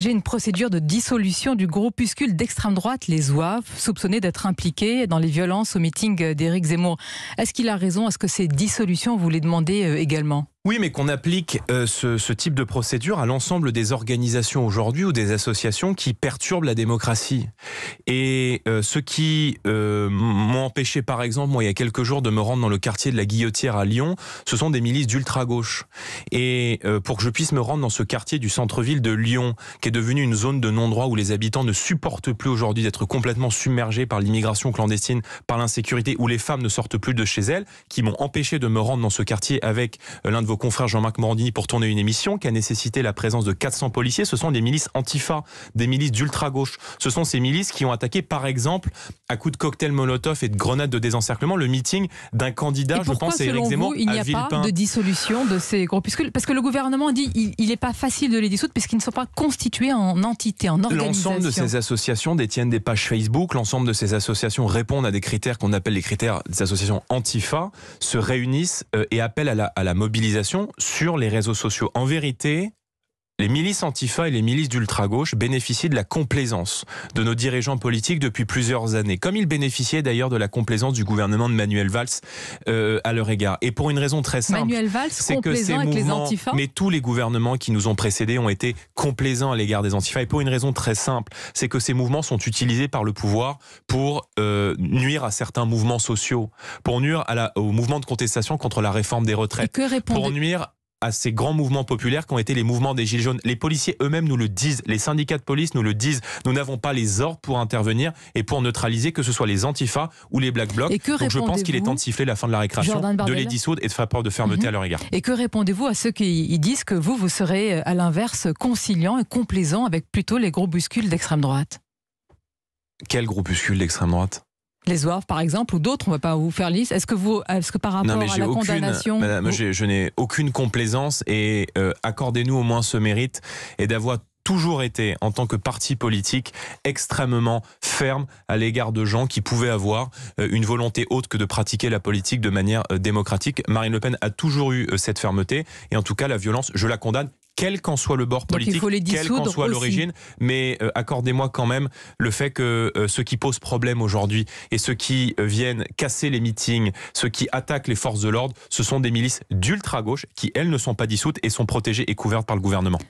J'ai une procédure de dissolution du groupuscule d'extrême droite, les ouaves soupçonné d'être impliqué dans les violences au meeting d'Éric Zemmour. Est-ce qu'il a raison Est-ce que ces dissolutions, vous les demandez euh, également oui, mais qu'on applique euh, ce, type de procédure à l'ensemble des organisations aujourd'hui ou des associations qui perturbent la démocratie. Et ceux ce qui euh, m'ont empêché, par exemple, moi, il y a quelques jours, de me rendre dans le quartier de la Guillotière à Lyon, ce sont des milices d'ultra-gauche. Et euh, pour que je puisse me rendre dans ce quartier du centre-ville de Lyon, qui est devenu une zone de non-droit où les habitants ne supportent plus aujourd'hui d'être complètement submergés par l'immigration clandestine, par l'insécurité, où les femmes ne sortent plus de chez elles, qui m'ont empêché de me rendre dans ce quartier avec l'un de vos confrère Jean-Marc Morandini pour tourner une émission qui a nécessité la présence de 400 policiers. Ce sont des milices antifa, des milices d'ultra-gauche. Ce sont ces milices qui ont attaqué, par exemple, à coups de cocktail Molotov et de grenades de désencerclement, le meeting d'un candidat, je pense, à Éric Zemmour, il n'y a pas de dissolution de ces groupuscules Parce que le gouvernement dit il n'est pas facile de les dissoudre puisqu'ils ne sont pas constitués en entité, en organisation. L'ensemble de ces associations détiennent des pages Facebook. L'ensemble de ces associations répondent à des critères qu'on appelle les critères des associations antifa, se réunissent euh, et appellent à la, à la mobilisation sur les réseaux sociaux. En vérité, les milices antifa et les milices d'ultra-gauche bénéficient de la complaisance de nos dirigeants politiques depuis plusieurs années, comme ils bénéficiaient d'ailleurs de la complaisance du gouvernement de Manuel Valls euh, à leur égard. Et pour une raison très simple, c'est que ces mouvements, mais tous les gouvernements qui nous ont précédés ont été complaisants à l'égard des antifa. Et pour une raison très simple, c'est que ces mouvements sont utilisés par le pouvoir pour euh, nuire à certains mouvements sociaux, pour nuire à au mouvement de contestation contre la réforme des retraites, pour nuire à ces grands mouvements populaires qui ont été les mouvements des Gilets jaunes. Les policiers eux-mêmes nous le disent, les syndicats de police nous le disent. Nous n'avons pas les ordres pour intervenir et pour neutraliser que ce soit les antifa ou les black blocs. Donc je pense qu'il est temps de siffler la fin de la récréation, de, les dissoudre et de faire preuve de fermeté mhm. à leur égard. Et que répondez-vous à ceux qui disent que vous, vous serez euh, à l'inverse conciliant et complaisant avec plutôt les groupuscules d'extrême droite Quel groupuscule d'extrême droite les Oirs, par exemple, ou d'autres, on ne va pas vous faire liste. Est-ce que, est que par rapport à la condamnation. Madame, je, n'ai aucune complaisance et euh, accordez-nous au moins ce mérite et d'avoir toujours été, en tant que parti politique, extrêmement ferme à l'égard de gens qui pouvaient avoir euh, une volonté haute que de pratiquer la politique de manière euh, démocratique. Marine Le Pen a toujours eu cette fermeté et en tout cas la violence, je la condamne, quel qu'en soit le bord politique, quelle qu'en soit l'origine, mais euh, accordez-moi quand même le fait que ce euh, ceux qui posent problème aujourd'hui et ceux qui euh, viennent casser les meetings, ceux qui attaquent les forces de l'ordre, ce sont des milices d'ultra-gauche qui, elles, ne sont pas dissoutes et sont protégées et couvertes par le gouvernement.